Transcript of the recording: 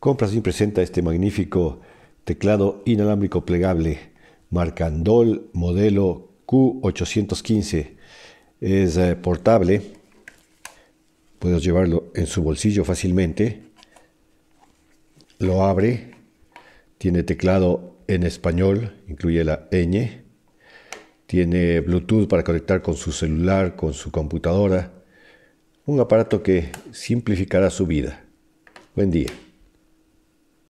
Compras presenta este magnífico teclado inalámbrico plegable Marcandol modelo Q815. Es eh, portable, puedes llevarlo en su bolsillo fácilmente. Lo abre, tiene teclado en español, incluye la ñ. Tiene Bluetooth para conectar con su celular, con su computadora. Un aparato que simplificará su vida. Buen día.